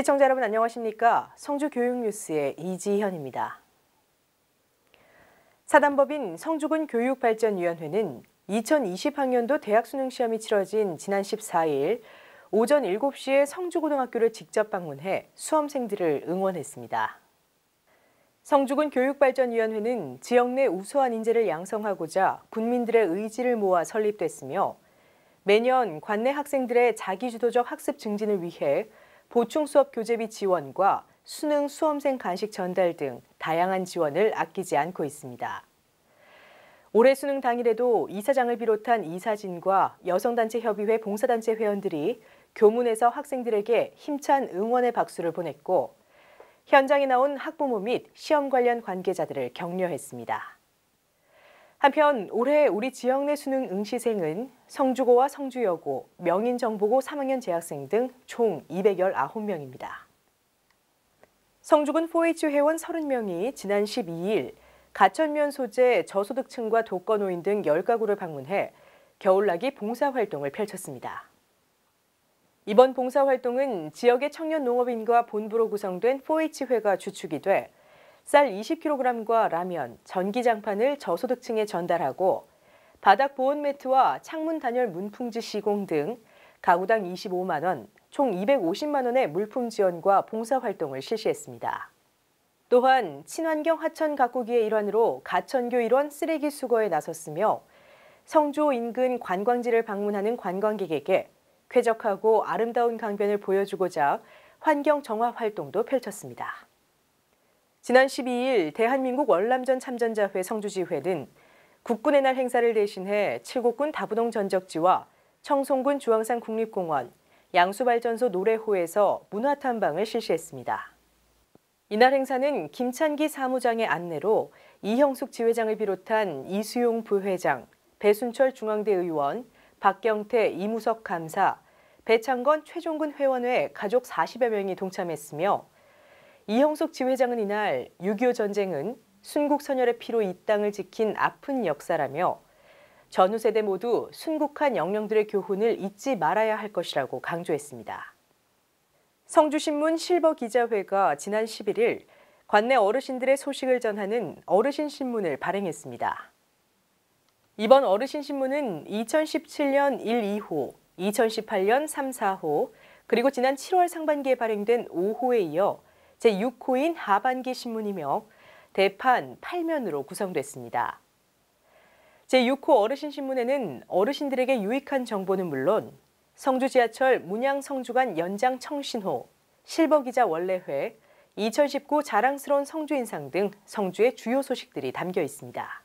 시청자 여러분 안녕하십니까? 성주교육뉴스의 이지현입니다. 사단법인 성주군 교육발전위원회는 2020학년도 대학 수능시험이 치러진 지난 14일 오전 7시에 성주고등학교를 직접 방문해 수험생들을 응원했습니다. 성주군 교육발전위원회는 지역 내 우수한 인재를 양성하고자 군민들의 의지를 모아 설립됐으며 매년 관내 학생들의 자기주도적 학습 증진을 위해 보충 수업 교재비 지원과 수능 수험생 간식 전달 등 다양한 지원을 아끼지 않고 있습니다. 올해 수능 당일에도 이사장을 비롯한 이사진과 여성단체협의회 봉사단체 회원들이 교문에서 학생들에게 힘찬 응원의 박수를 보냈고 현장에 나온 학부모 및 시험 관련 관계자들을 격려했습니다. 한편 올해 우리 지역 내 수능 응시생은 성주고와 성주여고, 명인정보고 3학년 재학생 등 총 219명입니다. 성주군 4H 회원 30명이 지난 12일 가천면 소재 저소득층과 독거노인 등 10가구를 방문해 겨울나기 봉사활동을 펼쳤습니다. 이번 봉사활동은 지역의 청년 농업인과 본부로 구성된 4H회가 주축이 돼쌀 20kg과 라면, 전기장판을 저소득층에 전달하고 바닥 보온 매트와 창문 단열 문풍지 시공 등 가구당 25만 원, 총 250만 원의 물품 지원과 봉사활동을 실시했습니다. 또한 친환경 하천 가꾸기의 일환으로 가천교 일원 쓰레기 수거에 나섰으며 성조 인근 관광지를 방문하는 관광객에게 쾌적하고 아름다운 강변을 보여주고자 환경 정화 활동도 펼쳤습니다. 지난 12일 대한민국 월남전 참전자회 성주지회등 국군의 날 행사를 대신해 칠곡군 다부동 전적지와 청송군 주황산 국립공원, 양수발전소 노래호에서 문화탐방을 실시했습니다. 이날 행사는 김찬기 사무장의 안내로 이형숙 지회장을 비롯한 이수용 부회장, 배순철 중앙대 의원, 박경태 이무석 감사, 배창건 최종근 회원회 가족 40여 명이 동참했으며 이형석 지회장은 이날 6.25 전쟁은 순국 선열의 피로 이 땅을 지킨 아픈 역사라며 전후 세대 모두 순국한 영령들의 교훈을 잊지 말아야 할 것이라고 강조했습니다. 성주신문 실버 기자회가 지난 11일 관내 어르신들의 소식을 전하는 어르신 신문을 발행했습니다. 이번 어르신 신문은 2017년 1, 2호, 2018년 3, 4호, 그리고 지난 7월 상반기에 발행된 5호에 이어 제6호인 하반기 신문이며 대판 8면으로 구성됐습니다. 제6호 어르신 신문에는 어르신들에게 유익한 정보는 물론 성주 지하철 문양 성주 간 연장 청신호, 실버 기자 원래회, 2019 자랑스러운 성주 인상 등 성주의 주요 소식들이 담겨 있습니다.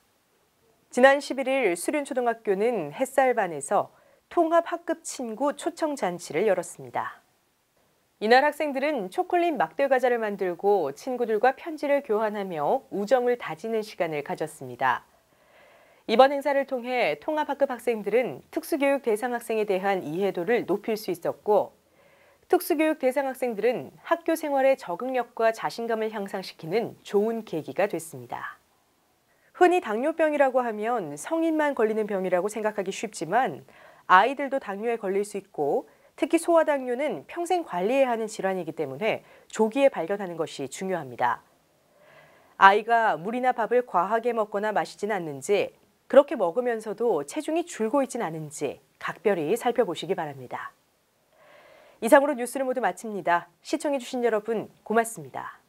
지난 11일 수륜초등학교는 햇살반에서 통합학급 친구 초청 잔치를 열었습니다. 이날 학생들은 초콜릿 막대 과자를 만들고 친구들과 편지를 교환하며 우정을 다지는 시간을 가졌습니다. 이번 행사를 통해 통합학급 학생들은 특수교육 대상 학생에 대한 이해도를 높일 수 있었고 특수교육 대상 학생들은 학교 생활의 적응력과 자신감을 향상시키는 좋은 계기가 됐습니다. 흔히 당뇨병이라고 하면 성인만 걸리는 병이라고 생각하기 쉽지만 아이들도 당뇨에 걸릴 수 있고 특히 소화당뇨는 평생 관리해야 하는 질환이기 때문에 조기에 발견하는 것이 중요합니다. 아이가 물이나 밥을 과하게 먹거나 마시진 않는지, 그렇게 먹으면서도 체중이 줄고 있진 않은지 각별히 살펴보시기 바랍니다. 이상으로 뉴스를 모두 마칩니다. 시청해주신 여러분 고맙습니다.